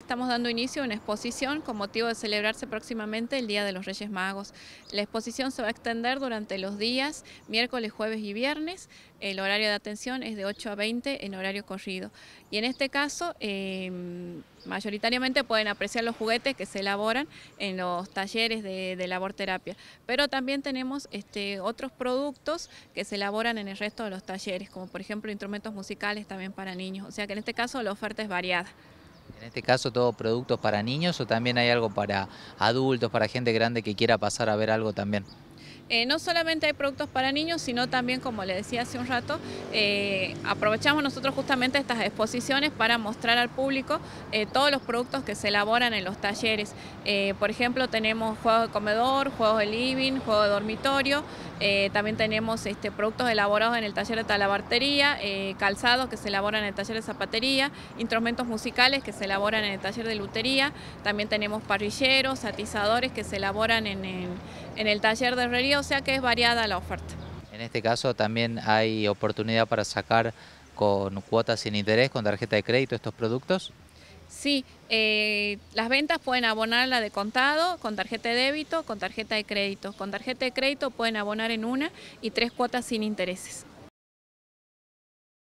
Estamos dando inicio a una exposición con motivo de celebrarse próximamente el Día de los Reyes Magos. La exposición se va a extender durante los días miércoles, jueves y viernes. El horario de atención es de 8 a 20 en horario corrido. Y en este caso, em, mayoritariamente pueden apreciar los juguetes que se elaboran en los talleres de, labor terapia. Pero también tenemos este, otros productos que se elaboran en el resto de los talleres, como por ejemplo instrumentos musicales también para niños. O sea que en este caso la oferta es variada. En este caso, ¿todos productos para niños o también hay algo para adultos, para gente grande que quiera pasar a ver algo también? Eh, no solamente hay productos para niños, sino también, como le decía hace un rato, eh, aprovechamos nosotros justamente estas exposiciones para mostrar al público eh, todos los productos que se elaboran en los talleres. por ejemplo, tenemos juegos de comedor, juegos de living, juegos de dormitorio, también tenemos este, productos elaborados en el taller de talabartería, calzados que se elaboran en el taller de zapatería, instrumentos musicales que se elaboran en el taller de lutería, también tenemos parrilleros, atizadores que se elaboran en el en el taller de herrería, o sea que es variada la oferta. En este caso también hay oportunidad para sacar con cuotas sin interés, con tarjeta de crédito estos productos. Sí, eh, las ventas pueden abonar la de contado, con tarjeta de débito, con tarjeta de crédito. Con tarjeta de crédito pueden abonar en una y tres cuotas sin intereses.